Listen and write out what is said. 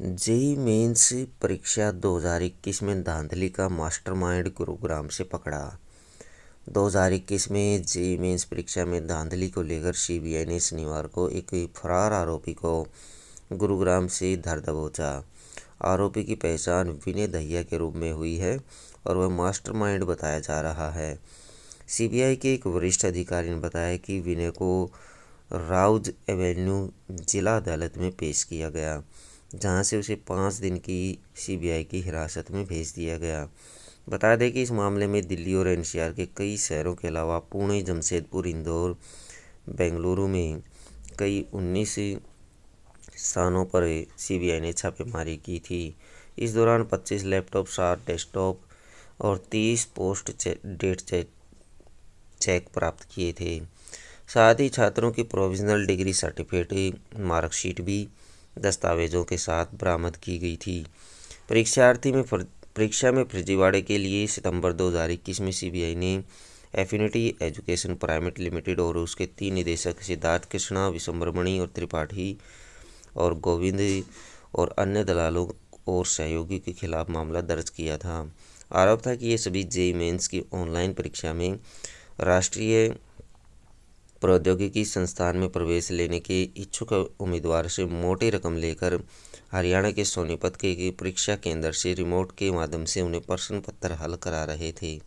JEE mains परीक्षा 2021 में धांधली का मास्टरमाइंड गुरुग्राम से पकड़ा 2021 में जेई मेन्स परीक्षा में धांधली को लेकर सीबीआई ने शनिवार को एक फरार आरोपी को गुरुग्राम से धर दबोचा आरोपी की पहचान विनय दहिया के रूप में हुई है और वह मास्टरमाइंड बताया जा रहा है सीबीआई के एक वरिष्ठ अधिकारी ने बताया कि विनय को राउज एवेन्यू जिला अदालत में पेश किया गया जहां से उसे पाँच दिन की सीबीआई की हिरासत में भेज दिया गया बता दें कि इस मामले में दिल्ली और एनसीआर के कई शहरों के अलावा पुणे जमशेदपुर इंदौर बेंगलुरु में कई उन्नीस स्थानों पर सीबीआई ने छापेमारी की थी इस दौरान 25 लैपटॉप सात डेस्कटॉप और 30 पोस्ट चे, डेट चे, चेक प्राप्त किए थे साथ ही छात्रों की प्रोविजनल डिग्री सर्टिफिकेट मार्कशीट भी दस्तावेजों के साथ बरामद की गई थी परीक्षार्थी में परीक्षा में फर्जीवाड़े के लिए सितंबर 2021 में सीबीआई ने एफिनिटी एजुकेशन प्राइवेट लिमिटेड और उसके तीन निदेशक सिद्धार्थ कृष्णा विसम्बरमणि और त्रिपाठी और गोविंद और अन्य दलालों और सहयोगी के खिलाफ मामला दर्ज किया था आरोप था कि ये सभी जेई मेन्स की ऑनलाइन परीक्षा में राष्ट्रीय प्रौद्योगिकी संस्थान में प्रवेश लेने के इच्छुक उम्मीदवार से मोटी रकम लेकर हरियाणा के सोनीपत के परीक्षा केंद्र से रिमोट के माध्यम से उन्हें प्रश्न पत्र हल करा रहे थे